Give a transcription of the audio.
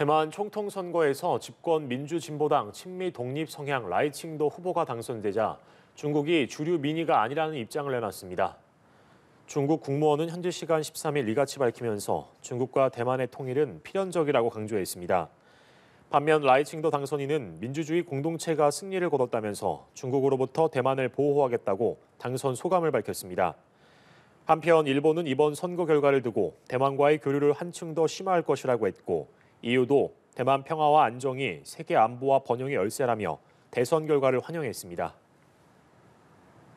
대만 총통 선거에서 집권 민주진보당 친미 독립 성향 라이칭도 후보가 당선되자 중국이 주류 민의가 아니라는 입장을 내놨습니다. 중국 국무원은 현지 시간 13일 이같이 밝히면서 중국과 대만의 통일은 필연적이라고 강조했습니다. 반면 라이칭도 당선인은 민주주의 공동체가 승리를 거뒀다면서 중국으로부터 대만을 보호하겠다고 당선 소감을 밝혔습니다. 한편 일본은 이번 선거 결과를 두고 대만과의 교류를 한층 더 심화할 것이라고 했고 이유도 대만 평화와 안정이 세계 안보와 번영의 열쇠라며 대선 결과를 환영했습니다.